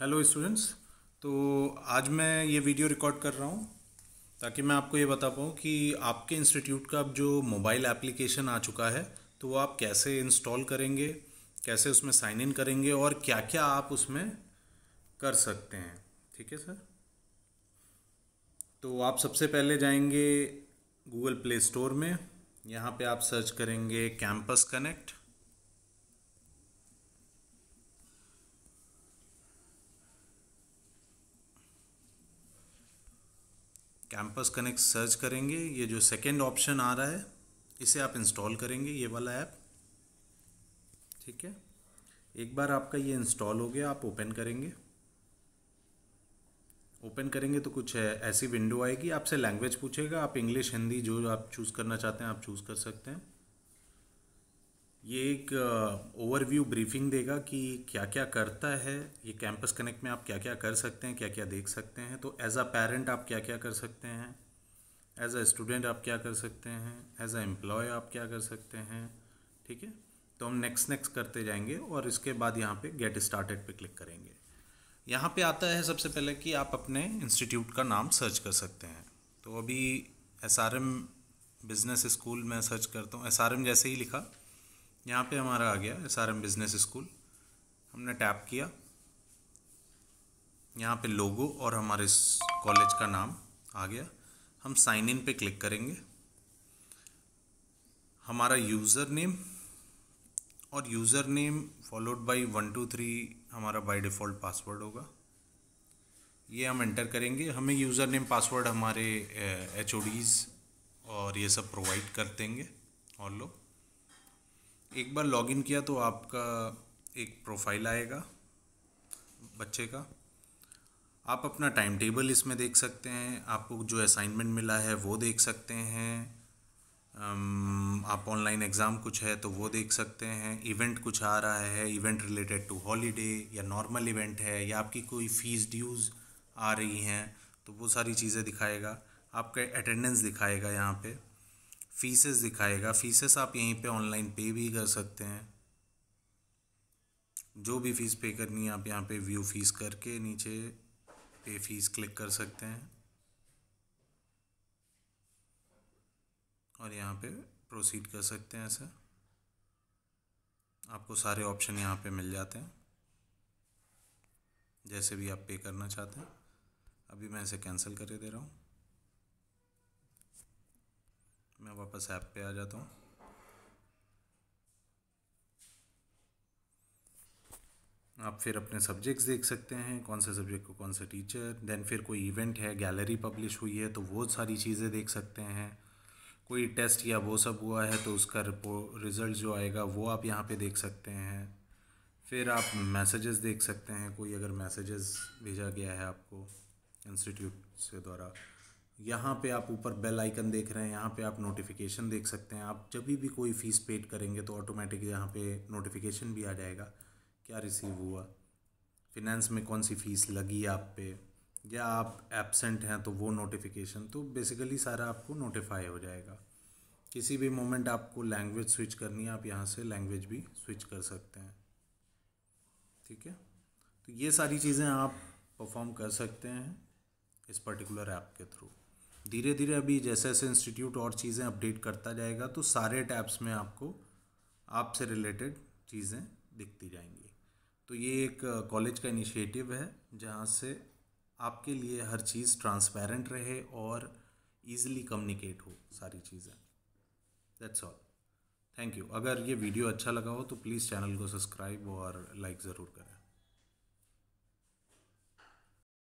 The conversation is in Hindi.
हेलो स्टूडेंट्स तो आज मैं ये वीडियो रिकॉर्ड कर रहा हूँ ताकि मैं आपको ये बता पाऊँ कि आपके इंस्टीट्यूट का अब जो मोबाइल एप्लीकेशन आ चुका है तो वो आप कैसे इंस्टॉल करेंगे कैसे उसमें साइन इन करेंगे और क्या क्या आप उसमें कर सकते हैं ठीक है सर तो आप सबसे पहले जाएंगे गूगल प्ले स्टोर में यहाँ पे आप सर्च करेंगे campus connect campus connect search करेंगे ये जो सेकेंड ऑप्शन आ रहा है इसे आप इंस्टॉल करेंगे ये वाला ऐप ठीक है एक बार आपका ये इंस्टॉल हो गया आप ओपन करेंगे ओपन करेंगे तो कुछ ऐसी विंडो आएगी आपसे लैंग्वेज पूछेगा आप इंग्लिश हिंदी जो आप चूज़ करना चाहते हैं आप चूज़ कर सकते हैं ये एक ओवरव्यू ब्रीफिंग देगा कि क्या क्या करता है ये कैंपस कनेक्ट में आप क्या क्या कर सकते हैं क्या क्या देख सकते हैं तो एज अ पेरेंट आप क्या क्या कर सकते हैं एज अ स्टूडेंट आप क्या कर सकते हैं एज अ एम्प्लॉय आप क्या कर सकते हैं ठीक है तो हम नेक्स्ट नेक्स्ट करते जाएंगे और इसके बाद यहाँ पे गेट स्टार्टेड पे क्लिक करेंगे यहाँ पे आता है सबसे पहले कि आप अपने इंस्टीट्यूट का नाम सर्च कर सकते हैं तो अभी एस बिज़नेस स्कूल में सर्च करता हूँ एस जैसे ही लिखा यहाँ पे हमारा आ गया S R M business school हमने टैप किया यहाँ पे लोगो और हमारे कॉलेज का नाम आ गया हम साइन इन पे क्लिक करेंगे हमारा यूज़र नेम और user name followed by one two three हमारा बाय डिफ़ॉल्ट पासवर्ड होगा ये हम एंटर करेंगे हमें यूज़र नेम पासवर्ड हमारे एच और ये सब प्रोवाइड कर देंगे और लोग एक बार लॉगिन किया तो आपका एक प्रोफाइल आएगा बच्चे का आप अपना टाइम टेबल इसमें देख सकते हैं आपको जो असाइनमेंट मिला है वो देख सकते हैं आप ऑनलाइन एग्ज़ाम कुछ है तो वो देख सकते हैं इवेंट कुछ आ रहा है इवेंट रिलेटेड टू हॉलीडे या नॉर्मल इवेंट है या आपकी कोई फ़ीस ड्यूज़ आ रही हैं तो वो सारी चीज़ें दिखाएगा आपका अटेंडेंस दिखाएगा यहाँ पर फीसेस दिखाएगा फीसेस आप यहीं पे ऑनलाइन पे भी कर सकते हैं जो भी फ़ीस पे करनी है आप यहाँ पे व्यू फ़ीस करके नीचे पे फ़ीस क्लिक कर सकते हैं और यहाँ पे प्रोसीड कर सकते हैं ऐसा आपको सारे ऑप्शन यहाँ पे मिल जाते हैं जैसे भी आप पे करना चाहते हैं अभी मैं इसे कैंसिल कर दे रहा हूँ मैं वापस ऐप पे आ जाता हूँ आप फिर अपने सब्जेक्ट्स देख सकते हैं कौन से सब्जेक्ट को कौन सा टीचर देन फिर कोई इवेंट है गैलरी पब्लिश हुई है तो वो सारी चीज़ें देख सकते हैं कोई टेस्ट या वो सब हुआ है तो उसका रिपोर्ट रिज़ल्ट जो आएगा वो आप यहाँ पे देख सकते हैं फिर आप मैसेजेस देख सकते हैं कोई अगर मैसेजेस भेजा गया है आपको इंस्टीट्यूट से द्वारा यहाँ पे आप ऊपर बेल आइकन देख रहे हैं यहाँ पे आप नोटिफिकेशन देख सकते हैं आप जब भी कोई फ़ीस पेड करेंगे तो ऑटोमेटिक यहाँ पे नोटिफिकेशन भी आ जाएगा क्या रिसीव हुआ फिनेंस में कौन सी फ़ीस लगी आप पे या आप एबसेंट हैं तो वो नोटिफिकेशन तो बेसिकली सारा आपको नोटिफाई हो जाएगा किसी भी मोमेंट आपको लैंग्वेज स्विच करनी है आप यहाँ से लैंग्वेज भी स्विच कर सकते हैं ठीक है तो ये सारी चीज़ें आप परफॉर्म कर सकते हैं इस पर्टिकुलर ऐप के थ्रू धीरे धीरे अभी जैसे जैसे इंस्टीट्यूट और चीज़ें अपडेट करता जाएगा तो सारे टैब्स में आपको आपसे रिलेटेड चीज़ें दिखती जाएंगी तो ये एक कॉलेज का इनिशिएटिव है जहाँ से आपके लिए हर चीज़ ट्रांसपेरेंट रहे और ईजिली कम्युनिकेट हो सारी चीज़ें दैट्स ऑल थैंक यू अगर ये वीडियो अच्छा लगा हो तो प्लीज़ चैनल को सब्सक्राइब और लाइक ज़रूर करें